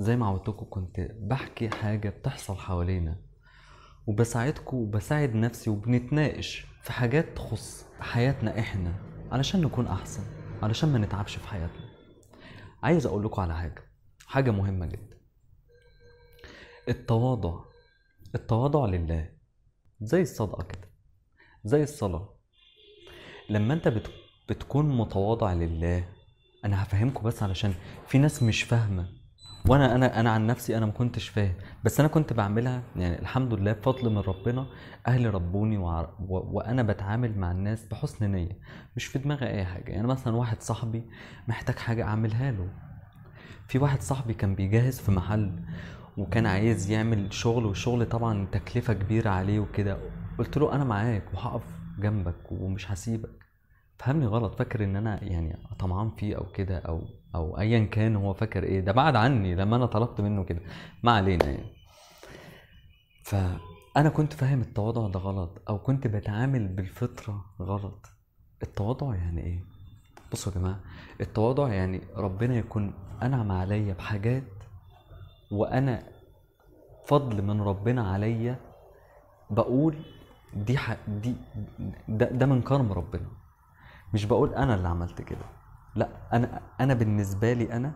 زي ما عودتكم كنت بحكي حاجة بتحصل حوالينا وبساعدكم وبساعد نفسي وبنتناقش في حاجات تخص حياتنا احنا علشان نكون احسن علشان ما نتعبش في حياتنا عايز اقول لكم على حاجة حاجة مهمة جدا التواضع التواضع لله زي الصدقة كده زي الصلاة لما انت بت... بتكون متواضع لله انا هفهمكم بس علشان في ناس مش فاهمه وانا انا انا عن نفسي انا ما كنتش فاهم بس انا كنت بعملها يعني الحمد لله بفضل من ربنا اهلي ربوني وع... و... وانا بتعامل مع الناس بحسن نيه مش في دماغي اي حاجه يعني مثلا واحد صاحبي محتاج حاجه اعملها له في واحد صاحبي كان بيجهز في محل وكان عايز يعمل شغل والشغل طبعا تكلفه كبيره عليه وكده قلت له انا معاك وهقف جنبك ومش هسيبك فهمني غلط فاكر ان انا يعني طمعان فيه او كده او او ايا كان هو فاكر ايه ده بعد عني لما انا طلبت منه كده ما علينا يعني فانا كنت فاهم التواضع ده غلط او كنت بتعامل بالفطره غلط التواضع يعني ايه بصوا يا جماعه التواضع يعني ربنا يكون انعم عليا بحاجات وانا فضل من ربنا عليا بقول دي حق دي ده, ده من كرم ربنا مش بقول انا اللي عملت كده لا انا انا بالنسبه لي انا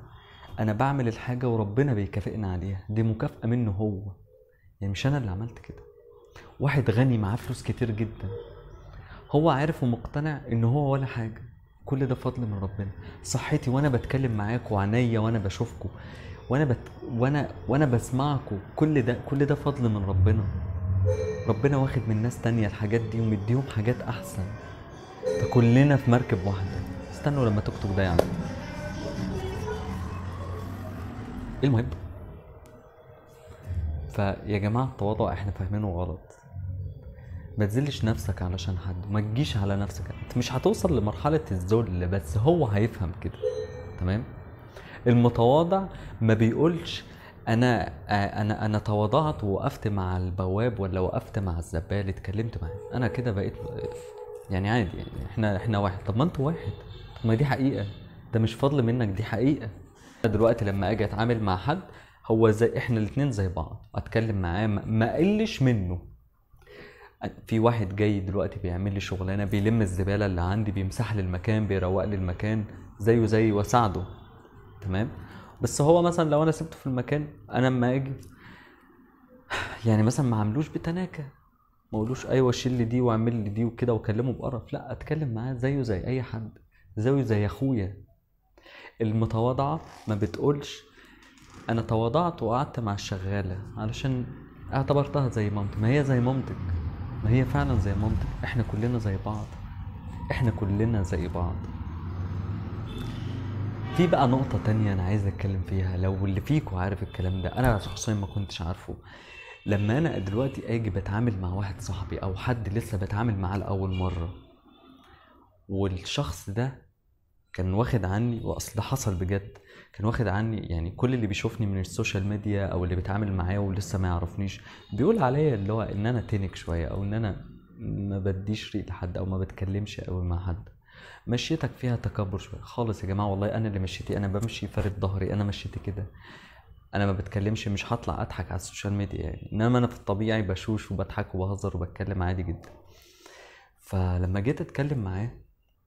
انا بعمل الحاجه وربنا بيكافئني عليها دي مكافاه منه هو يعني مش انا اللي عملت كده واحد غني معاه فلوس كتير جدا هو عارف ومقتنع ان هو ولا حاجه كل ده فضل من ربنا صحتي وانا بتكلم معاك وعنيا وانا بشوفكم وانا بت... وانا وانا بسمعكم كل ده كل ده فضل من ربنا ربنا واخد من ناس تانية الحاجات دي ومديهم حاجات احسن فكلنا في مركب واحده استنوا لما توك توك ده يعني المهم فيا جماعه التواضع احنا فاهمينه غلط ما تذلش نفسك علشان حد ما تجيش على نفسك انت مش هتوصل لمرحله الذل بس هو هيفهم كده تمام المتواضع ما بيقولش انا انا انا تواضعت ووقفت مع البواب ولا وقفت مع الزبال اتكلمت معاه انا كده بقيت يعني عادي يعني احنا احنا واحد طب ما انتوا واحد ما دي حقيقه ده مش فضل منك دي حقيقه دلوقتي لما اجي اتعامل مع حد هو زي احنا الاثنين زي بعض اتكلم معاه ما اقلش منه في واحد جاي دلوقتي بيعمل لي شغلانه بيلم الزباله اللي عندي بيمسح لي المكان بيروق لي المكان زيه زي واساعده تمام بس هو مثلا لو انا سبته في المكان انا اما اجي يعني مثلا ما عملوش بتناكه ما قولوش ايوه شيل لي دي واعمل لي دي وكده واكلمه بقرف لا اتكلم معاه زيه زي اي حد زاوي زي اخويا المتواضعة ما بتقولش انا تواضعت وقعدت مع الشغالة علشان اعتبرتها زي مامتي ما هي زي مامتك ما هي فعلا زي مامتك احنا كلنا زي بعض احنا كلنا زي بعض في بقى نقطة تانية أنا عايز أتكلم فيها لو اللي فيكوا عارف الكلام ده أنا شخصيا ما كنتش عارفه لما أنا دلوقتي أجي بتعامل مع واحد صاحبي أو حد لسه بتعامل معاه لأول مرة والشخص ده كان واخد عني واصل حصل بجد كان واخد عني يعني كل اللي بيشوفني من السوشيال ميديا او اللي بيتعامل معايا ولسه ما يعرفنيش بيقول عليا اللي هو ان انا تنك شويه او ان انا ما بديش ريق لحد او ما بتكلمش قوي مع حد مشيتك فيها تكبر شويه خالص يا جماعه والله انا اللي مشيتي انا بمشي فرد ظهري انا مشيتي كده انا ما بتكلمش مش هطلع اضحك على السوشيال ميديا يعني انما انا في الطبيعي بشوش وبضحك وبهزر وبتكلم عادي جدا فلما جيت اتكلم معاه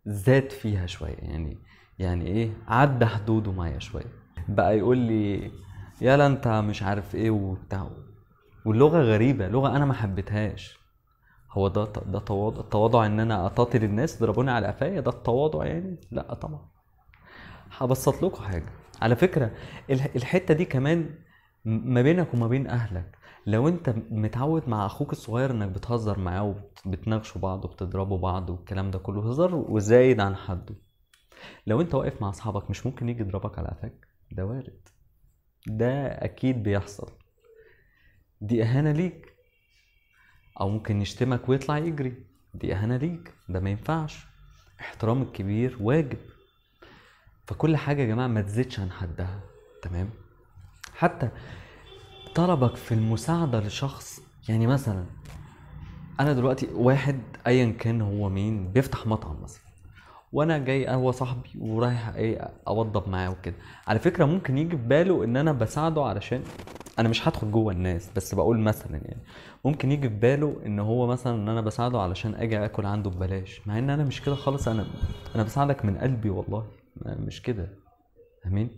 زاد فيها شويه يعني يعني ايه عدى حدوده معايا شويه بقى يقول لي يلا انت مش عارف ايه وبتاع واللغه غريبه لغه انا ما حبيتهاش هو ده ده تواضع التواضع ان انا اطاطي الناس ضربوني على قفايا ده التواضع يعني لا طبعا هبسط لكم حاجه على فكره الحته دي كمان ما بينك وما بين اهلك لو انت متعود مع اخوك الصغير انك بتهزر معاه وبتناقشوا بعض وبتضربوا بعض والكلام ده كله هزار وزايد عن حده لو انت واقف مع اصحابك مش ممكن يجي يضربك على قفاك ده وارد ده اكيد بيحصل دي اهانه ليك او ممكن يشتمك ويطلع يجري دي اهانه ليك ده ما ينفعش احترام الكبير واجب فكل حاجه يا جماعه ما تزيدش عن حدها تمام حتى طلبك في المساعدة لشخص يعني مثلا انا دلوقتي واحد ايا كان هو مين بيفتح مطعم مثلا وانا جاي هو صاحبي ورايح ايه اوضب معاه وكده على فكره ممكن يجي في باله ان انا بساعده علشان انا مش هدخل جوه الناس بس بقول مثلا يعني ممكن يجي في باله ان هو مثلا ان انا بساعده علشان اجي اكل عنده ببلاش مع ان انا مش كده خالص انا انا بساعدك من قلبي والله مش كده امين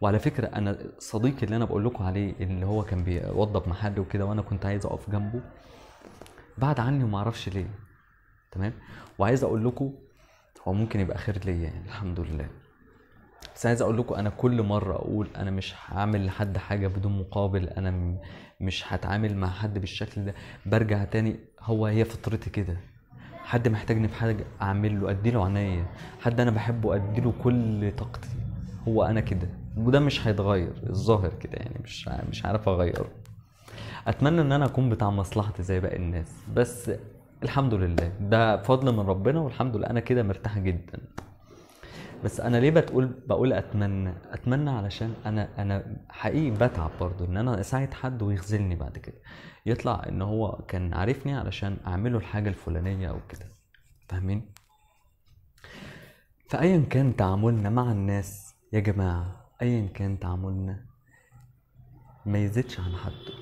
وعلى فكره انا صديقي اللي انا بقول لكم عليه اللي هو كان بيوضب محل وكده وانا كنت عايز اقف جنبه بعد عني وما اعرفش ليه تمام وعايز اقول لكم هو ممكن يبقى خير ليا يعني الحمد لله بس عايز اقول لكم انا كل مره اقول انا مش هعمل لحد حاجه بدون مقابل انا مش هتعامل مع حد بالشكل ده برجع تاني هو هي فطرتي كده حد محتاجني في حاجه اعمل له ادي له عنايه حد انا بحبه ادي له كل طاقتي هو انا كده وده مش هيتغير الظاهر كده يعني مش مش عارف اغيره اتمنى ان انا اكون بتاع مصلحتي زي باقي الناس بس الحمد لله ده فضل من ربنا والحمد لله انا كده مرتاح جدا بس انا ليه بتقول بقول اتمنى اتمنى علشان انا انا حقيقي بتعب برضه ان انا اساعد حد ويخذلني بعد كده يطلع ان هو كان عارفني علشان اعمله الحاجه الفلانيه او كده فاهمين فايا كان تعاملنا مع الناس يا جماعة أيا كان تعاملنا ما يزيدش عن حده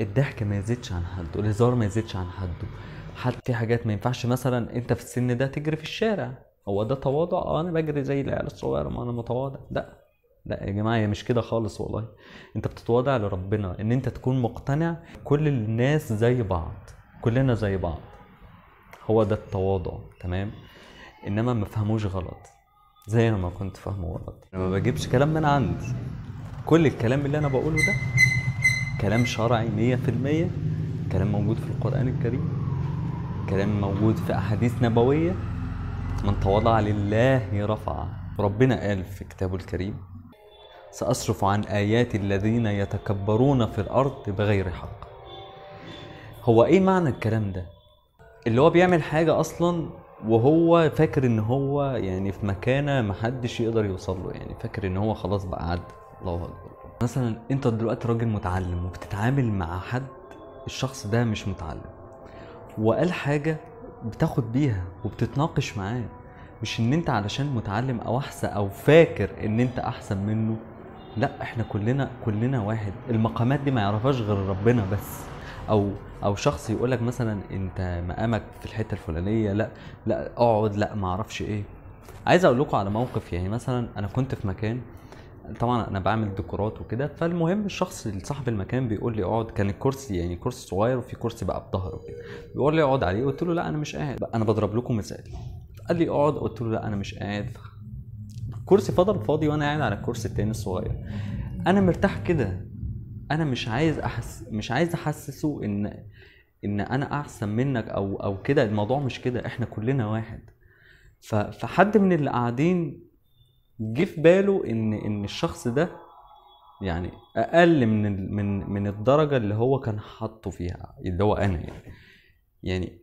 الضحك ما يزيدش عن حده الهزار ما يزيدش عن حده حتى في حاجات ما ينفعش مثلا انت في السن ده تجري في الشارع هو ده تواضع اه انا بجري زي العيال الصغيره ما انا متواضع لا لا يا جماعه هي مش كده خالص والله انت بتتواضع لربنا ان انت تكون مقتنع كل الناس زي بعض كلنا زي بعض هو ده التواضع تمام انما ما فهموش غلط زي ما كنت فاهمه غلط انا ما بجيبش كلام من عندي كل الكلام اللي انا بقوله ده كلام شرعي 100% كلام موجود في القران الكريم كلام موجود في احاديث نبويه من تواضع لله رفع ربنا قال في كتابه الكريم ساصرف عن ايات الذين يتكبرون في الارض بغير حق هو ايه معنى الكلام ده اللي هو بيعمل حاجه اصلا وهو فاكر ان هو يعني في مكانه محدش يقدر يوصل له يعني فاكر ان هو خلاص بقى عدى الله اكبر مثلا انت دلوقتي راجل متعلم وبتتعامل مع حد الشخص ده مش متعلم وقال حاجه بتاخد بيها وبتتناقش معاه مش ان انت علشان متعلم او احسن او فاكر ان انت احسن منه لا احنا كلنا كلنا واحد المقامات دي ما يعرفهاش غير ربنا بس او او شخص يقول لك مثلا انت مقامك في الحته الفلانيه لا لا اقعد لا ما اعرفش ايه عايز اقول لكم على موقف يعني مثلا انا كنت في مكان طبعا انا بعمل ديكورات وكده فالمهم الشخص صاحب المكان بيقول لي اقعد كان الكرسي يعني كرسي صغير وفي كرسي بقى بظهره كده بيقول لي اقعد عليه قلت له لا انا مش قاعد انا بضرب لكم مثال قال لي اقعد قلت له لا انا مش قاعد الكرسي فضل فاضي وانا قاعد على الكرسي التاني الصغير انا مرتاح كده انا مش عايز أحس مش عايز احسسه ان ان انا احسن منك او او كده الموضوع مش كده احنا كلنا واحد ف... فحد من اللي قاعدين جه في باله ان ان الشخص ده يعني اقل من ال... من من الدرجه اللي هو كان حاطه فيها اللي هو انا يعني يعني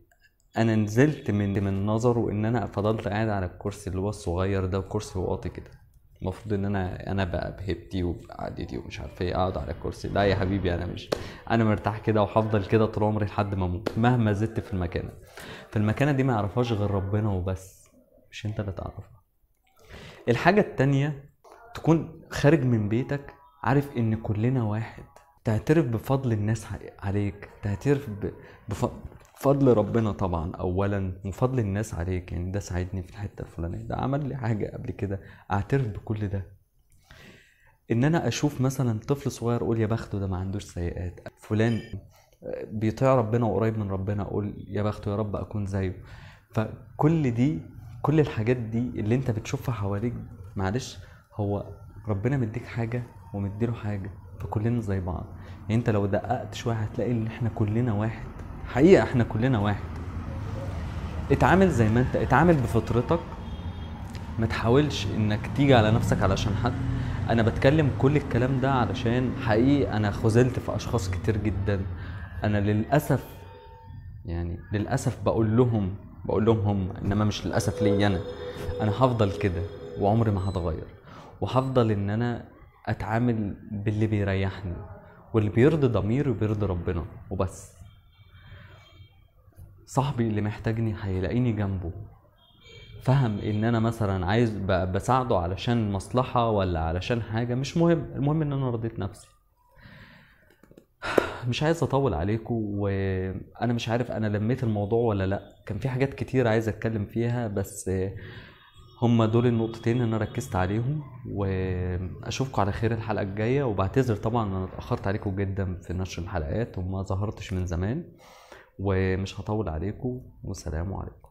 انا نزلت من من نظره ان انا فضلت قاعد على الكرسي اللي هو الصغير ده كرسي واطي كده المفروض ان انا انا بقى بهبتي وبقعدتي ومش عارف ايه اقعد على الكرسي لا يا حبيبي انا مش انا مرتاح كده وهفضل كده طول عمري لحد ما اموت مهما زدت في المكانه في المكانه دي ما يعرفهاش غير ربنا وبس مش انت اللي تعرفها الحاجه التانية تكون خارج من بيتك عارف ان كلنا واحد تعترف بفضل الناس عليك تعترف بفضل ربنا طبعا اولا وفضل الناس عليك يعني ده ساعدني في الحته الفلانيه ده عمل لي حاجه قبل كده اعترف بكل ده ان انا اشوف مثلا طفل صغير اقول يا بخته ده ما عندوش سيئات فلان بيطيع ربنا وقريب من ربنا اقول يا بخته يا رب اكون زيه فكل دي كل الحاجات دي اللي انت بتشوفها حواليك معلش هو ربنا مديك حاجه ومديله حاجه كلنا زي بعض يعني انت لو دققت شويه هتلاقي ان احنا كلنا واحد حقيقه احنا كلنا واحد اتعامل زي ما انت اتعامل بفطرتك ما تحاولش انك تيجي على نفسك علشان حد انا بتكلم كل الكلام ده علشان حقيقي انا خذلت في اشخاص كتير جدا انا للاسف يعني للاسف بقول لهم بقول لهم هم انما مش للاسف لي انا انا هفضل كده وعمري ما هتغير وهفضل ان انا اتعامل باللي بيريحني واللي بيرضي ضميري وبيرضي ربنا وبس صاحبي اللي محتاجني هيلاقيني جنبه فهم ان انا مثلا عايز بساعده علشان مصلحه ولا علشان حاجه مش مهم المهم ان انا رضيت نفسي مش عايز اطول عليكم وانا مش عارف انا لميت الموضوع ولا لا كان في حاجات كتير عايز اتكلم فيها بس هم دول النقطتين اللي انا ركزت عليهم واشوفكم على خير الحلقه الجايه وبعتذر طبعا انا اتاخرت عليكم جدا في نشر الحلقات وما ظهرتش من زمان ومش هطول عليكم والسلام عليكم